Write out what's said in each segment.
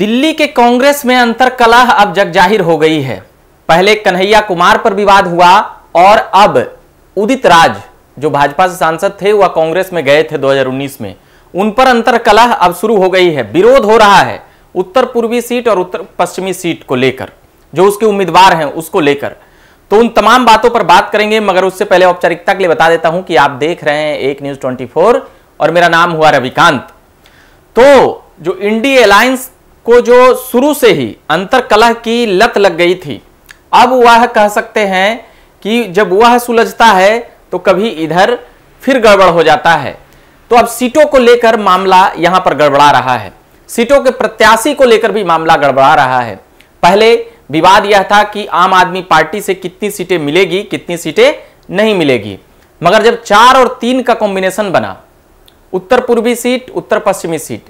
दिल्ली के कांग्रेस में अंतर कलह अब जाहिर हो गई है पहले कन्हैया कुमार पर विवाद हुआ और अब उदित राज जो भाजपा से सांसद थे वह कांग्रेस में गए थे 2019 में उन पर अंतर कलह अब शुरू हो गई है विरोध हो रहा है उत्तर पूर्वी सीट और उत्तर पश्चिमी सीट को लेकर जो उसके उम्मीदवार हैं उसको लेकर तो उन तमाम बातों पर बात करेंगे मगर उससे पहले औपचारिकता के लिए बता देता हूं कि आप देख रहे हैं एक न्यूज ट्वेंटी और मेरा नाम हुआ रविकांत तो जो इंडी अलायंस को जो शुरू से ही अंतरकलह की लत लग गई थी अब वह कह सकते हैं कि जब वह सुलझता है तो कभी इधर फिर गड़बड़ हो जाता है तो अब सीटों को लेकर मामला यहां पर गड़बड़ा रहा है सीटों के प्रत्याशी को लेकर भी मामला गड़बड़ा रहा है पहले विवाद यह था कि आम आदमी पार्टी से कितनी सीटें मिलेगी कितनी सीटें नहीं मिलेगी मगर जब चार और तीन का कॉम्बिनेशन बना उत्तर पूर्वी सीट उत्तर पश्चिमी सीट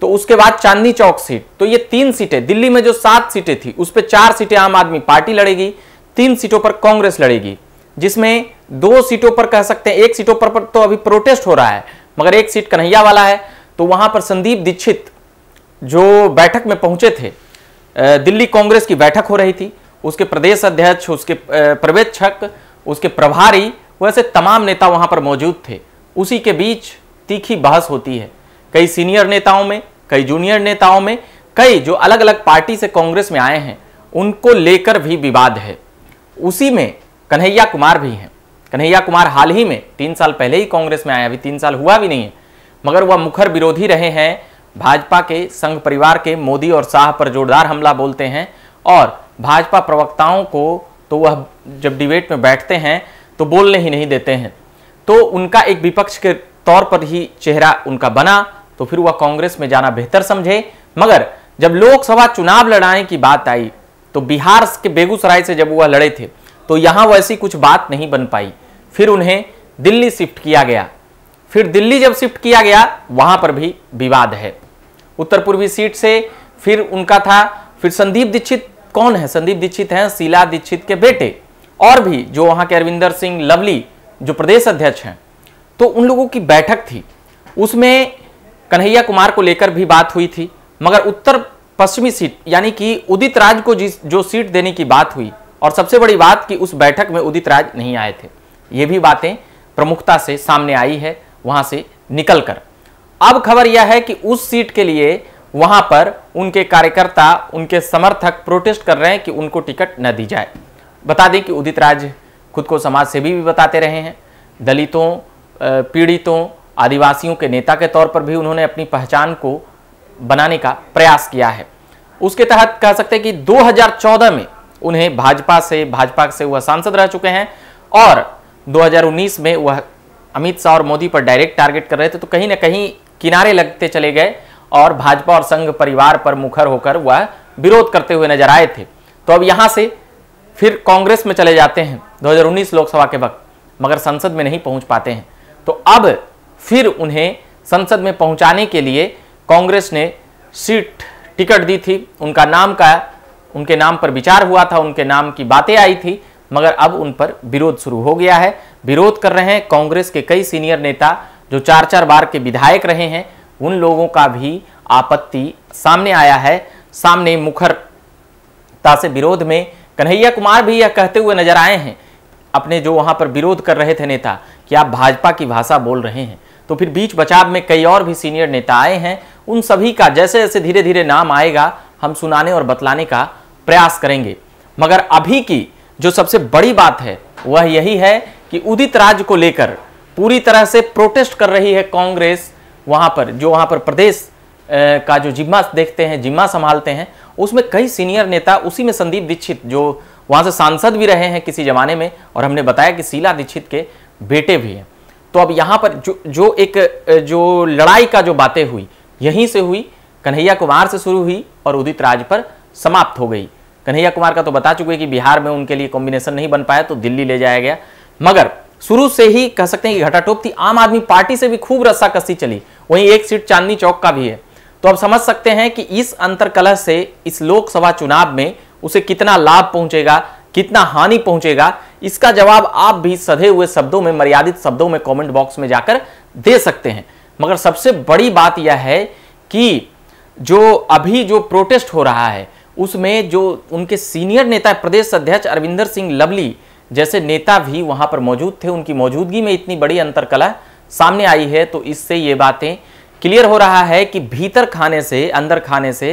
तो उसके बाद चांदनी चौक सीट तो ये तीन सीटें दिल्ली में जो सात सीटें थी उस पर चार सीटें आम आदमी पार्टी लड़ेगी तीन सीटों पर कांग्रेस लड़ेगी जिसमें दो सीटों पर कह सकते हैं एक सीटों पर, पर तो अभी प्रोटेस्ट हो रहा है मगर एक सीट कन्हैया वाला है तो वहां पर संदीप दीक्षित जो बैठक में पहुंचे थे दिल्ली कांग्रेस की बैठक हो रही थी उसके प्रदेश अध्यक्ष उसके पर्यवेक्षक उसके प्रभारी वैसे तमाम नेता वहां पर मौजूद थे उसी के बीच तीखी बहस होती है कई सीनियर नेताओं में कई जूनियर नेताओं में कई जो अलग अलग पार्टी से कांग्रेस में आए हैं उनको लेकर भी विवाद है उसी में कन्हैया कुमार भी हैं कन्हैया कुमार हाल ही में तीन साल पहले ही कांग्रेस में आए अभी तीन साल हुआ भी नहीं है मगर वह मुखर विरोधी रहे हैं भाजपा के संघ परिवार के मोदी और शाह पर जोरदार हमला बोलते हैं और भाजपा प्रवक्ताओं को तो वह जब डिबेट में बैठते हैं तो बोलने ही नहीं देते हैं तो उनका एक विपक्ष के तौर पर ही चेहरा उनका बना तो फिर वह कांग्रेस में जाना बेहतर समझे मगर जब लोकसभा चुनाव लड़ाने की बात आई तो बिहार के बेगूसराय से जब वह लड़े थे तो यहाँ वैसी कुछ बात नहीं बन पाई फिर उन्हें दिल्ली शिफ्ट किया गया फिर दिल्ली जब शिफ्ट किया गया वहाँ पर भी विवाद है उत्तर पूर्वी सीट से फिर उनका था फिर संदीप दीक्षित कौन है संदीप दीक्षित हैं शीला दीक्षित के बेटे और भी जो वहाँ के अरविंदर सिंह लवली जो प्रदेश अध्यक्ष हैं तो उन लोगों की बैठक थी उसमें कन्हैया कुमार को लेकर भी बात हुई थी मगर उत्तर पश्चिमी सीट यानी कि उदित राज को जिस जो सीट देने की बात हुई और सबसे बड़ी बात कि उस बैठक में उदित राज नहीं आए थे ये भी बातें प्रमुखता से सामने आई है वहाँ से निकल कर अब खबर यह है कि उस सीट के लिए वहाँ पर उनके कार्यकर्ता उनके समर्थक प्रोटेस्ट कर रहे हैं कि उनको टिकट न दी जाए बता दें कि उदित राज खुद को समाज सेवी भी बताते रहे हैं दलितों पीड़ितों आदिवासियों के नेता के तौर पर भी उन्होंने अपनी पहचान को बनाने का प्रयास किया है उसके तहत कह सकते हैं कि 2014 में उन्हें भाजपा से भाजपा से वह सांसद रह चुके हैं और 2019 में वह अमित शाह और मोदी पर डायरेक्ट टारगेट कर रहे थे तो कहीं ना कहीं किनारे लगते चले गए और भाजपा और संघ परिवार पर मुखर होकर वह विरोध करते हुए नजर आए थे तो अब यहाँ से फिर कांग्रेस में चले जाते हैं 2019 लोकसभा के वक्त मगर संसद में नहीं पहुंच पाते हैं तो अब फिर उन्हें संसद में पहुंचाने के लिए कांग्रेस ने सीट टिकट दी थी उनका नाम का उनके नाम पर विचार हुआ था उनके नाम की बातें आई थी मगर अब उन पर विरोध शुरू हो गया है विरोध कर रहे हैं कांग्रेस के कई सीनियर नेता जो चार चार बार के विधायक रहे हैं उन लोगों का भी आपत्ति सामने आया है सामने मुखरता से विरोध में कन्हैया कुमार भी यह कहते हुए नजर आए हैं अपने जो वहां पर विरोध कर रहे थे नेता कि आप भाजपा की भाषा बोल रहे हैं तो फिर बीच बचाव में कई और भी सीनियर नेता आए हैं उन सभी का जैसे जैसे धीरे धीरे नाम आएगा हम सुनाने और बतलाने का प्रयास करेंगे मगर अभी की जो सबसे बड़ी बात है वह यही है कि उदित राज को लेकर पूरी तरह से प्रोटेस्ट कर रही है कांग्रेस वहाँ पर जो वहाँ पर प्रदेश का जो जिम्मा देखते हैं जिम्मा संभालते हैं उसमें कई सीनियर नेता उसी में संदीप दीक्षित जो वहाँ से सांसद भी रहे हैं किसी जमाने में और हमने बताया कि शीला दीक्षित के बेटे भी हैं तो अब यहां पर जो जो एक जो लड़ाई का जो बातें हुई यहीं से हुई कन्हैया कुमार से शुरू हुई और उदित राज पर समाप्त हो गई कन्हैया कुमार का तो बता चुके कि बिहार में उनके लिए कॉम्बिनेशन नहीं बन पाया तो दिल्ली ले जाया गया मगर शुरू से ही कह सकते हैं कि घटाटोप थी आम आदमी पार्टी से भी खूब रस्सा कस्सी चली वहीं एक सीट चांदनी चौक का भी है तो अब समझ सकते हैं कि इस अंतर कलह से इस लोकसभा चुनाव में उसे कितना लाभ पहुंचेगा कितना हानि पहुंचेगा इसका जवाब आप भी सधे हुए शब्दों में मर्यादित शब्दों में कमेंट बॉक्स में जाकर दे सकते हैं मगर सबसे बड़ी बात यह है कि जो अभी जो प्रोटेस्ट हो रहा है उसमें जो उनके सीनियर नेता प्रदेश अध्यक्ष अरविंदर सिंह लवली जैसे नेता भी वहां पर मौजूद थे उनकी मौजूदगी में इतनी बड़ी अंतरकला सामने आई है तो इससे ये बातें क्लियर हो रहा है कि भीतर खाने से अंदर खाने से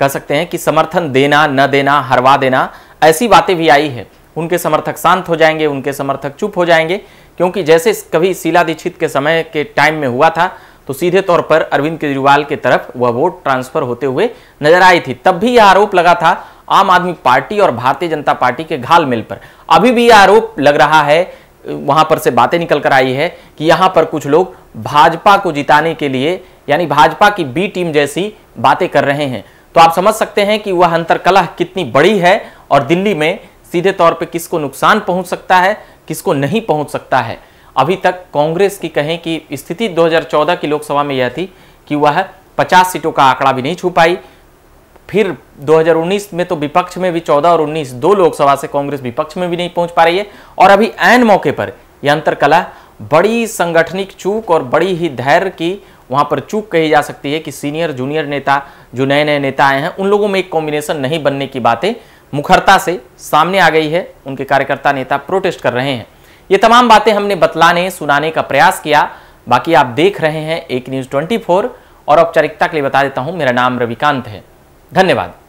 कह सकते हैं कि समर्थन देना न देना हरवा देना ऐसी बातें भी आई है उनके समर्थक शांत हो जाएंगे उनके समर्थक चुप हो जाएंगे क्योंकि जैसे कभी शीला दीक्षित के समय के टाइम में हुआ था तो सीधे तौर पर अरविंद केजरीवाल के तरफ वह वोट ट्रांसफर होते हुए नजर आई थी तब भी यह आरोप लगा था आम आदमी पार्टी और भारतीय जनता पार्टी के घाल मेल पर अभी भी यह आरोप लग रहा है वहां पर से बातें निकल कर आई है कि यहां पर कुछ लोग भाजपा को जिताने के लिए यानी भाजपा की बी टीम जैसी बातें कर रहे हैं तो आप समझ सकते हैं कि वह अंतरकला कितनी बड़ी है और दिल्ली में सीधे तौर पे किसको नुकसान पहुंच सकता है किसको नहीं पहुंच सकता है अभी तक कांग्रेस की कहें कि स्थिति 2014 की लोकसभा में यह थी कि वह 50 सीटों का आंकड़ा भी नहीं छू पाई फिर 2019 में तो विपक्ष में भी 14 और 19 दो लोकसभा से कांग्रेस विपक्ष में भी नहीं पहुंच पा रही है और अभी ऐन मौके पर यह अंतरकला बड़ी संगठनिक चूक और बड़ी ही धैर्य की वहां पर चूक कही जा सकती है कि सीनियर जूनियर नेता जो नए नए नेता आए हैं उन लोगों में एक कॉम्बिनेशन नहीं बनने की बातें मुखरता से सामने आ गई है उनके कार्यकर्ता नेता प्रोटेस्ट कर रहे हैं ये तमाम बातें हमने बतलाने सुनाने का प्रयास किया बाकी आप देख रहे हैं एक न्यूज़ ट्वेंटी और औपचारिकता के लिए बता देता हूँ मेरा नाम रविकांत है धन्यवाद